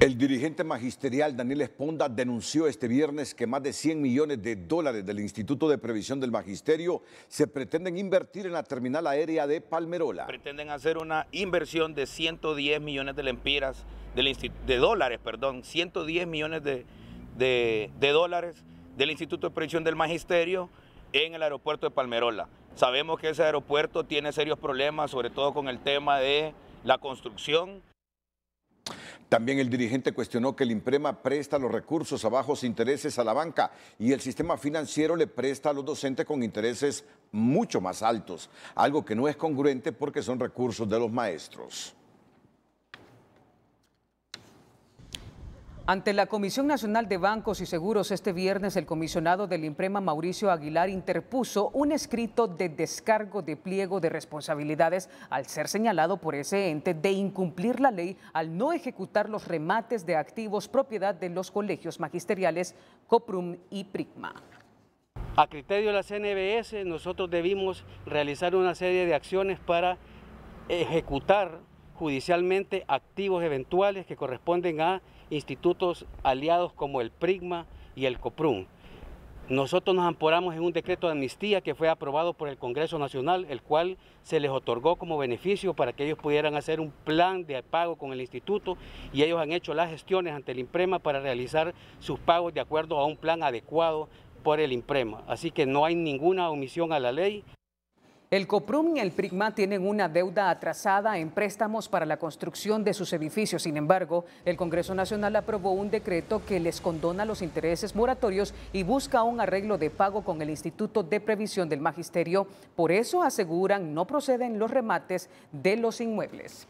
El dirigente magisterial Daniel Esponda denunció este viernes que más de 100 millones de dólares del Instituto de Previsión del Magisterio se pretenden invertir en la terminal aérea de Palmerola. Pretenden hacer una inversión de 110 millones de lempiras, de, dólares, perdón, 110 millones de dólares del Instituto de Previsión del Magisterio en el aeropuerto de Palmerola. Sabemos que ese aeropuerto tiene serios problemas, sobre todo con el tema de la construcción. También el dirigente cuestionó que el IMPREMA presta los recursos a bajos intereses a la banca y el sistema financiero le presta a los docentes con intereses mucho más altos, algo que no es congruente porque son recursos de los maestros. Ante la Comisión Nacional de Bancos y Seguros este viernes, el comisionado del Imprema Mauricio Aguilar interpuso un escrito de descargo de pliego de responsabilidades al ser señalado por ese ente de incumplir la ley al no ejecutar los remates de activos propiedad de los colegios magisteriales Coprum y Prigma. A criterio de la CNBS, nosotros debimos realizar una serie de acciones para ejecutar judicialmente activos eventuales que corresponden a institutos aliados como el PRIGMA y el COPRUM. Nosotros nos amparamos en un decreto de amnistía que fue aprobado por el Congreso Nacional, el cual se les otorgó como beneficio para que ellos pudieran hacer un plan de pago con el instituto y ellos han hecho las gestiones ante el IMPREMA para realizar sus pagos de acuerdo a un plan adecuado por el IMPREMA. Así que no hay ninguna omisión a la ley. El COPRUM y el PRIGMA tienen una deuda atrasada en préstamos para la construcción de sus edificios. Sin embargo, el Congreso Nacional aprobó un decreto que les condona los intereses moratorios y busca un arreglo de pago con el Instituto de Previsión del Magisterio. Por eso aseguran no proceden los remates de los inmuebles.